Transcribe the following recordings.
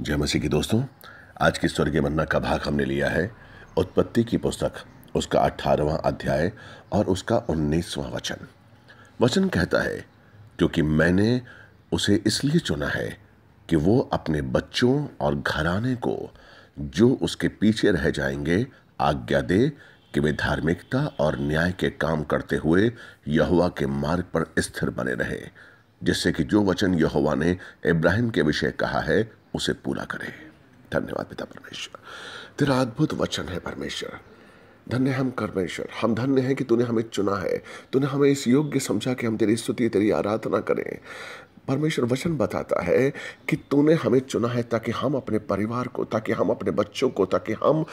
जय मसीह के दोस्तों आज की स्वर्गीय मन्ना का भाग हमने लिया है उत्पत्ति की पुस्तक उसका अठारहवां अध्याय और उसका उन्नीसवां वचन वचन कहता है क्योंकि मैंने उसे इसलिए चुना है कि वो अपने बच्चों और घराने को जो उसके पीछे रह जाएंगे आज्ञा दे कि वे धार्मिकता और न्याय के काम करते हुए यहुआ के मार्ग पर स्थिर बने रहें जिससे कि जो वचन यहोवा ने इब्राहिम के विषय कहा है उसे पूरा करे धन्यवाद पिता परमेश्वर तेरा अद्भुत वचन है परमेश्वर धन्य हम करमेश्वर हम धन्य हैं कि तूने हमें चुना है तूने हमें इस योग्य समझा कि हम तेरी स्तुति तेरी आराधना करें परमेश्वर वचन बताता है कि तूने हमें चुना है ताकि हम अपने परिवार को ताकि हम अपने बच्चों को ताकि हम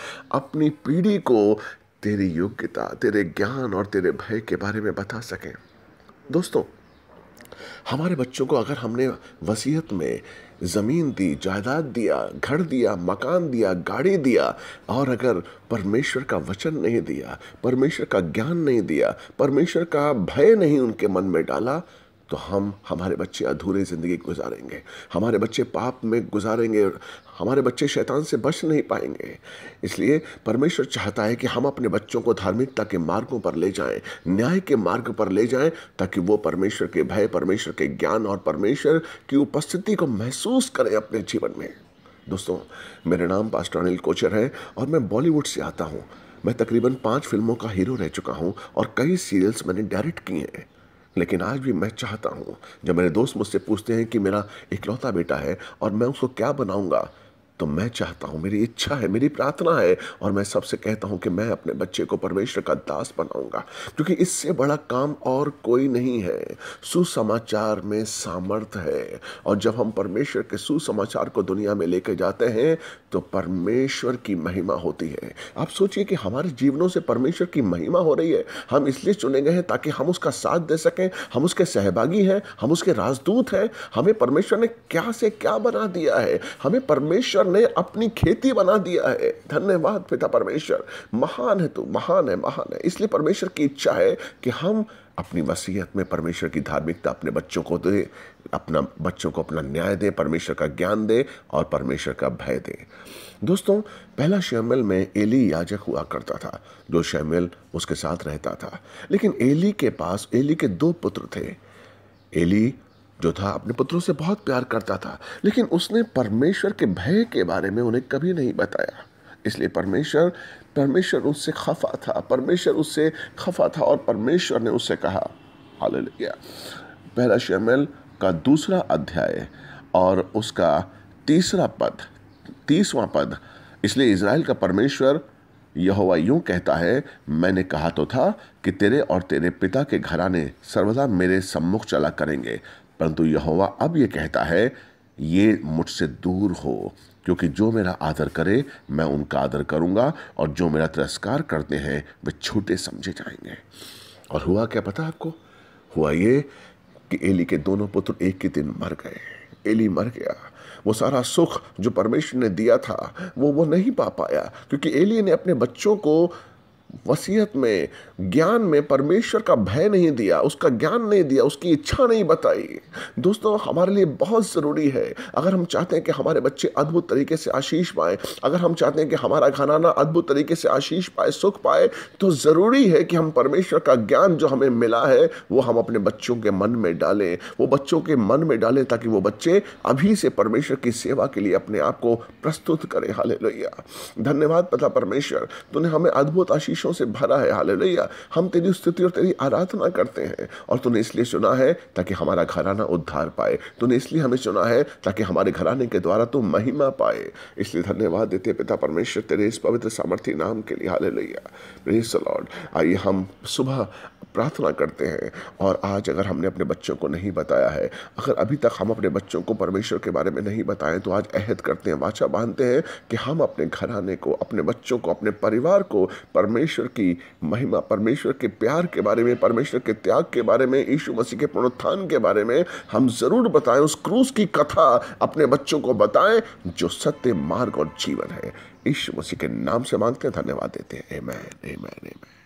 अपनी पीढ़ी को तेरी योग्यता तेरे ज्ञान और तेरे भय के बारे में बता सकें दोस्तों हमारे बच्चों को अगर हमने वसीयत में ज़मीन दी जायदाद दिया घर दिया मकान दिया गाड़ी दिया और अगर परमेश्वर का वचन नहीं दिया परमेश्वर का ज्ञान नहीं दिया परमेश्वर का भय नहीं उनके मन में डाला तो हम हमारे बच्चे अधूरे ज़िंदगी गुजारेंगे हमारे बच्चे पाप में गुजारेंगे हमारे बच्चे शैतान से बच नहीं पाएंगे इसलिए परमेश्वर चाहता है कि हम अपने बच्चों को धार्मिकता के मार्गों पर ले जाएं न्याय के मार्ग पर ले जाएं ताकि वो परमेश्वर के भय परमेश्वर के ज्ञान और परमेश्वर की उपस्थिति को महसूस करें अपने जीवन में दोस्तों मेरा नाम पास्टर अनिल कोचर है और मैं बॉलीवुड से आता हूँ मैं तकरीबन पाँच फिल्मों का हीरो रह चुका हूँ और कई सीरियल्स मैंने डायरेक्ट किए हैं लेकिन आज भी मैं चाहता हूँ जब मेरे दोस्त मुझसे पूछते हैं कि मेरा इकलौता बेटा है और मैं उसको क्या बनाऊँगा तो मैं चाहता हूं मेरी इच्छा है मेरी प्रार्थना है और मैं सबसे कहता हूं कि मैं अपने बच्चे को परमेश्वर का दास बनाऊंगा क्योंकि इससे बड़ा काम और कोई नहीं है सुसमाचार में सामर्थ्य है और जब हम परमेश्वर के सुसमाचार को दुनिया में लेकर जाते हैं तो परमेश्वर की महिमा होती है आप सोचिए कि हमारे जीवनों से परमेश्वर की महिमा हो रही है हम इसलिए चुने गए हैं ताकि हम उसका साथ दे सकें हम उसके सहभागी हैं हम उसके राजदूत हैं हमें परमेश्वर ने क्या से क्या बना दिया है हमें परमेश्वर ने अपनी खेती बना दिया है धन्यवाद पिता परमेश्वर महान है तू महान है महान है इसलिए परमेश्वर की इच्छा है कि हम अपनी वसीयत में परमेश्वर की धार्मिकता अपने बच्चों को दे अपना बच्चों को अपना न्याय दे परमेश्वर का ज्ञान दे और परमेश्वर का भय दे दोस्तों पहला शैमिल में एली याजक हुआ करता था जो शैमिल उसके साथ रहता था लेकिन एली के पास एली के दो पुत्र थे एली जो था अपने पुत्रों से बहुत प्यार करता था लेकिन उसने परमेश्वर के भय के बारे में उन्हें कभी नहीं बताया इसलिए परमेश्वर परमेश्वर उससे खफा था परमेश्वर उससे खफा था और परमेश्वर ने उससे कहा हाल ले गया पहला शमल का दूसरा अध्याय और उसका तीसरा पद तीसवां पद इसलिए इसराइल का परमेश्वर यहोवा यूं कहता है मैंने कहा तो था कि तेरे और तेरे पिता के घराने सर्वदा मेरे सम्मुख चला करेंगे परंतु यहोवा अब ये कहता है ये मुझसे दूर हो क्योंकि जो मेरा आदर करे मैं उनका आदर करूंगा और जो मेरा तिरस्कार करते हैं वे छोटे समझे जाएंगे और हुआ क्या पता आपको हुआ ये कि एली के दोनों पुत्र एक ही दिन मर गए एली मर गया वो सारा सुख जो परमेश्वर ने दिया था वो वो नहीं पा पाया क्योंकि एली ने अपने बच्चों को वसीयत में ज्ञान में परमेश्वर का भय नहीं दिया उसका ज्ञान नहीं दिया उसकी इच्छा नहीं बताई दोस्तों हमारे लिए बहुत ज़रूरी है अगर हम चाहते हैं कि हमारे बच्चे अद्भुत तरीके से आशीष पाएँ अगर हम चाहते हैं कि हमारा घराना अद्भुत तरीके से आशीष पाए सुख पाए तो ज़रूरी है कि हम परमेश्वर का ज्ञान जो हमें मिला है वो हम अपने बच्चों के मन में डालें वो बच्चों के मन में डालें ताकि वो बच्चे अभी से परमेश्वर की सेवा के लिए अपने आप को प्रस्तुत करें हाल धन्यवाद पता परमेश्वर तूने हमें अद्भुत आशीष आशीषों से भरा है हाल हालेलुया हम तेरी स्तुति और तेरी आराधना करते हैं और तूने इसलिए चुना है ताकि हमारा घराना उद्धार पाए तूने इसलिए हमें चुना है ताकि हमारे घराने के द्वारा तू महिमा पाए इसलिए धन्यवाद देते पिता परमेश्वर तेरे इस पवित्र सामर्थ्य नाम के लिए हाल प्रेज लॉर्ड आइए हम सुबह प्रार्थना करते हैं और आज अगर हमने अपने बच्चों को नहीं बताया है अगर अभी तक हम अपने बच्चों को परमेश्वर के बारे में नहीं बताएं तो आज अहद करते हैं वाचा बांधते हैं कि हम अपने घराने को अपने बच्चों को अपने परिवार को परमेश्वर परमेश्वर की महिमा परमेश्वर के प्यार के बारे में परमेश्वर के त्याग के बारे में यीशु मसीह के पुनरुत्थान के बारे में हम ज़रूर बताएं उस क्रूस की कथा अपने बच्चों को बताएं जो सत्य मार्ग और जीवन है यीशु मसीह के नाम से मांगते हैं धन्यवाद देते हैं ए मैन ए मैन